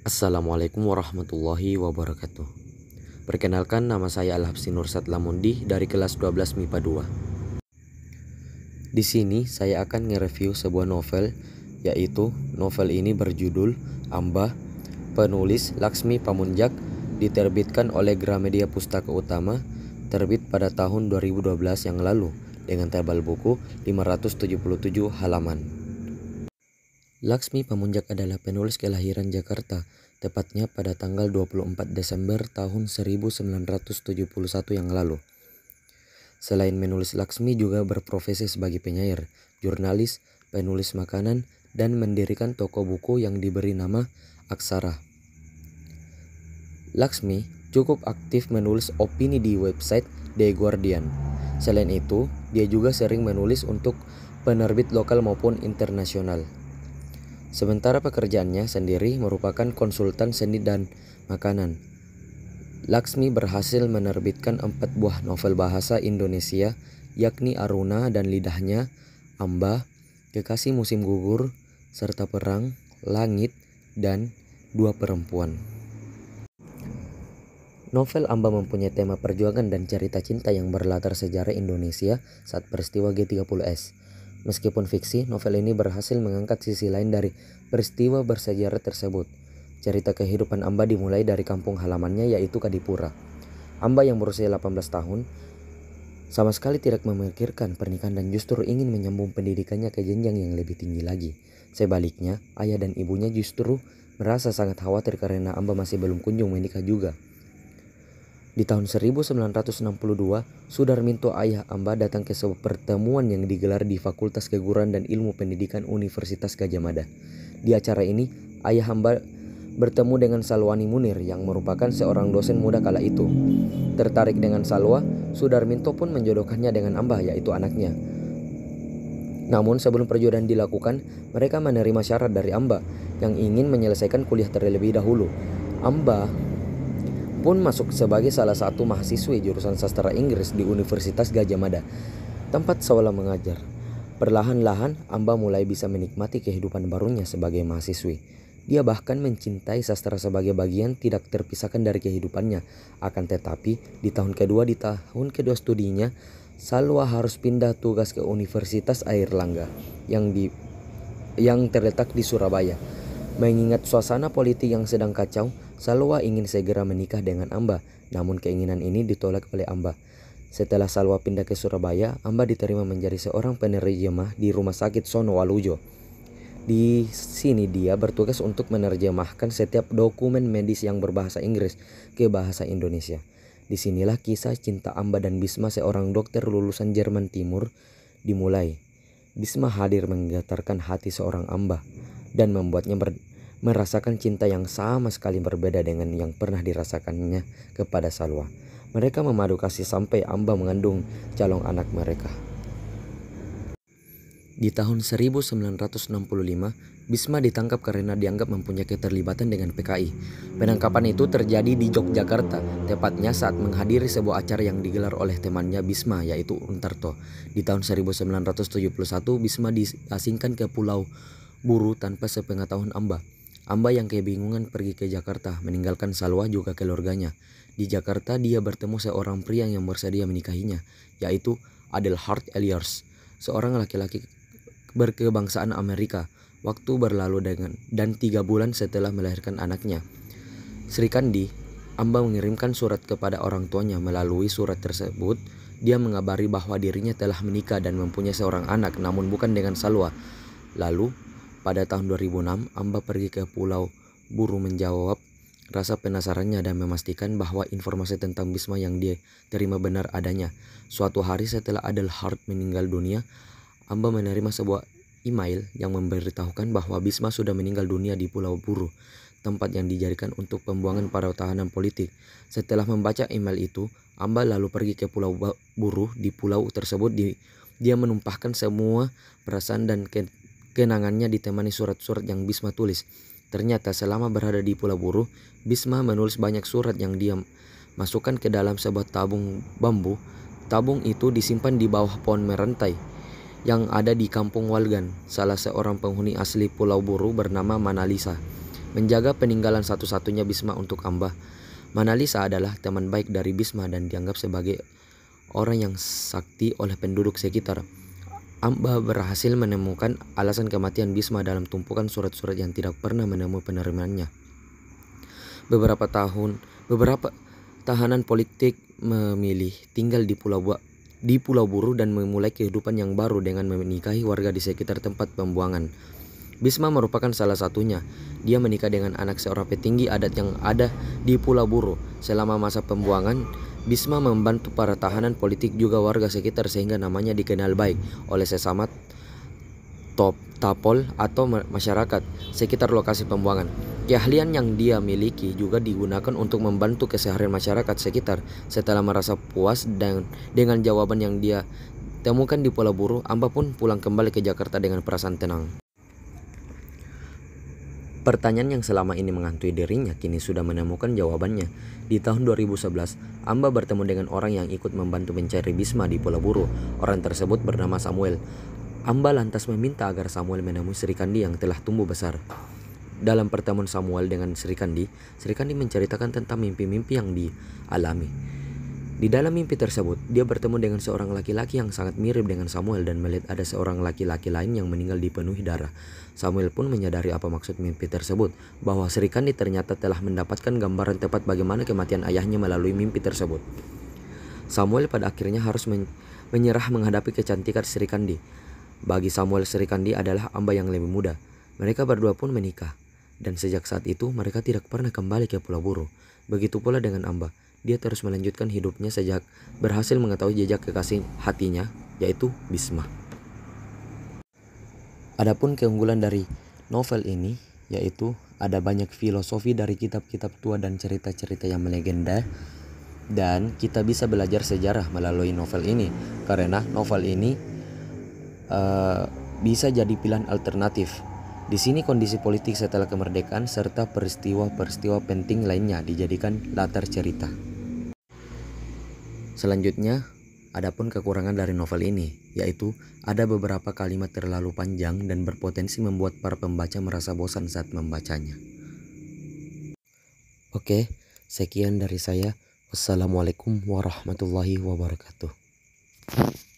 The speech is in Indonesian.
Assalamualaikum warahmatullahi wabarakatuh. Perkenalkan nama saya Al-Habsi Nur Satlamundi dari kelas 12 MIPA 2. Di sini saya akan nge-review sebuah novel yaitu novel ini berjudul Amba penulis Laksmi Pamunjak diterbitkan oleh Gramedia Pustaka Utama terbit pada tahun 2012 yang lalu dengan tebal buku 577 halaman. Laksmi Pamunjak adalah penulis kelahiran Jakarta, tepatnya pada tanggal 24 Desember tahun 1971 yang lalu. Selain menulis Laksmi juga berprofesi sebagai penyair, jurnalis, penulis makanan, dan mendirikan toko buku yang diberi nama Aksara. Laksmi cukup aktif menulis opini di website The Guardian. Selain itu, dia juga sering menulis untuk penerbit lokal maupun internasional. Sementara pekerjaannya sendiri merupakan konsultan seni dan makanan. Laksmi berhasil menerbitkan empat buah novel bahasa Indonesia yakni Aruna dan Lidahnya, Amba, Kekasih Musim Gugur, serta Perang, Langit, dan Dua Perempuan. Novel Amba mempunyai tema perjuangan dan cerita cinta yang berlatar sejarah Indonesia saat peristiwa G30S. Meskipun fiksi, novel ini berhasil mengangkat sisi lain dari peristiwa bersejarah tersebut. Cerita kehidupan Amba dimulai dari kampung halamannya yaitu Kadipura. Amba yang berusia 18 tahun sama sekali tidak memikirkan pernikahan dan justru ingin menyambung pendidikannya ke jenjang yang lebih tinggi lagi. Sebaliknya, ayah dan ibunya justru merasa sangat khawatir karena Amba masih belum kunjung menikah juga. Di tahun 1962, Sudarminto Ayah Amba datang ke sebuah pertemuan yang digelar di Fakultas Keguruan dan Ilmu Pendidikan Universitas Gajah Mada. Di acara ini, Ayah Amba bertemu dengan Salwani Munir yang merupakan seorang dosen muda kala itu. Tertarik dengan Salwa, Sudarminto pun menjodohkannya dengan Amba yaitu anaknya. Namun sebelum perjodohan dilakukan, mereka menerima syarat dari Amba yang ingin menyelesaikan kuliah terlebih dahulu. Amba pun masuk sebagai salah satu mahasiswi jurusan sastra Inggris di Universitas Gajah Mada, tempat Sawala mengajar. Perlahan-lahan, Amba mulai bisa menikmati kehidupan barunya sebagai mahasiswi. Dia bahkan mencintai sastra sebagai bagian tidak terpisahkan dari kehidupannya. Akan tetapi, di tahun kedua di tahun kedua studinya, Salwa harus pindah tugas ke Universitas Air Langga, yang di yang terletak di Surabaya. Mengingat suasana politik yang sedang kacau, Salwa ingin segera menikah dengan Amba, namun keinginan ini ditolak oleh Amba. Setelah Salwa pindah ke Surabaya, Amba diterima menjadi seorang penerjemah di Rumah Sakit Sono Walujo. Di sini dia bertugas untuk menerjemahkan setiap dokumen medis yang berbahasa Inggris ke bahasa Indonesia. Disinilah kisah cinta Amba dan Bisma seorang dokter lulusan Jerman Timur dimulai. Bisma hadir menggetarkan hati seorang Amba dan membuatnya merasakan cinta yang sama sekali berbeda dengan yang pernah dirasakannya kepada Salwa. Mereka memadu kasih sampai Amba mengandung calon anak mereka. Di tahun 1965, Bisma ditangkap karena dianggap mempunyai keterlibatan dengan PKI. Penangkapan itu terjadi di Yogyakarta, tepatnya saat menghadiri sebuah acara yang digelar oleh temannya Bisma, yaitu Untarto. Di tahun 1971, Bisma diasingkan ke Pulau Buru tanpa sepengetahuan Amba. Amba yang kebingungan pergi ke Jakarta meninggalkan Salwa juga keluarganya. Di Jakarta dia bertemu seorang pria yang bersedia menikahinya, yaitu Adel Hart Eliers, seorang laki-laki berkebangsaan Amerika. Waktu berlalu dengan dan tiga bulan setelah melahirkan anaknya. Sri Kandi, Amba mengirimkan surat kepada orang tuanya melalui surat tersebut. Dia mengabari bahwa dirinya telah menikah dan mempunyai seorang anak namun bukan dengan Salwa. Lalu, pada tahun 2006, Amba pergi ke Pulau Buru menjawab rasa penasarannya dan memastikan bahwa informasi tentang Bisma yang dia terima benar adanya. Suatu hari setelah Adel Hart meninggal dunia, Amba menerima sebuah email yang memberitahukan bahwa Bisma sudah meninggal dunia di Pulau Buru, tempat yang dijadikan untuk pembuangan para tahanan politik. Setelah membaca email itu, Amba lalu pergi ke Pulau Buru. Di pulau tersebut di, dia menumpahkan semua perasaan dan ke, Kenangannya ditemani surat-surat yang Bisma tulis. Ternyata selama berada di Pulau Buru, Bisma menulis banyak surat yang dia masukkan ke dalam sebuah tabung bambu. Tabung itu disimpan di bawah pohon merentai yang ada di kampung Walgan, salah seorang penghuni asli Pulau Buru bernama Manalisa. Menjaga peninggalan satu-satunya Bisma untuk Amba. Manalisa adalah teman baik dari Bisma dan dianggap sebagai orang yang sakti oleh penduduk sekitar. Amba berhasil menemukan alasan kematian Bisma dalam tumpukan surat-surat yang tidak pernah menemui penerimaannya. Beberapa tahun, beberapa tahanan politik memilih tinggal di Pulau Buak di Pulau Buru dan memulai kehidupan yang baru dengan menikahi warga di sekitar tempat pembuangan. Bisma merupakan salah satunya. Dia menikah dengan anak seorang petinggi adat yang ada di Pulau Buru. Selama masa pembuangan, Bisma membantu para tahanan politik juga warga sekitar sehingga namanya dikenal baik oleh sesama top tapol atau masyarakat sekitar lokasi pembuangan. Keahlian yang dia miliki juga digunakan untuk membantu keseharian masyarakat sekitar setelah merasa puas dan dengan jawaban yang dia temukan di Pulau Buru, Amba pun pulang kembali ke Jakarta dengan perasaan tenang. Pertanyaan yang selama ini mengantui dirinya kini sudah menemukan jawabannya. Di tahun 2011, Amba bertemu dengan orang yang ikut membantu mencari Bisma di Pulau Buru. Orang tersebut bernama Samuel. Amba lantas meminta agar Samuel menemui Sri Kandi yang telah tumbuh besar. Dalam pertemuan Samuel dengan Sri Kandi, Sri Kandi menceritakan tentang mimpi-mimpi yang dialami. Di dalam mimpi tersebut, dia bertemu dengan seorang laki-laki yang sangat mirip dengan Samuel dan melihat ada seorang laki-laki lain yang meninggal dipenuhi darah. Samuel pun menyadari apa maksud mimpi tersebut, bahwa Sri Kandi ternyata telah mendapatkan gambaran tepat bagaimana kematian ayahnya melalui mimpi tersebut. Samuel pada akhirnya harus men menyerah menghadapi kecantikan Sri Kandi. Bagi Samuel Sri Kandi adalah amba yang lebih muda. Mereka berdua pun menikah. Dan sejak saat itu mereka tidak pernah kembali ke Pulau Buru. Begitu pula dengan Amba dia terus melanjutkan hidupnya sejak berhasil mengetahui jejak kekasih hatinya, yaitu Bisma. Adapun keunggulan dari novel ini, yaitu ada banyak filosofi dari kitab-kitab tua dan cerita-cerita yang melegenda, dan kita bisa belajar sejarah melalui novel ini, karena novel ini uh, bisa jadi pilihan alternatif di sini kondisi politik setelah kemerdekaan serta peristiwa-peristiwa penting lainnya dijadikan latar cerita. Selanjutnya, adapun kekurangan dari novel ini, yaitu ada beberapa kalimat terlalu panjang dan berpotensi membuat para pembaca merasa bosan saat membacanya. Oke, sekian dari saya. Wassalamualaikum warahmatullahi wabarakatuh.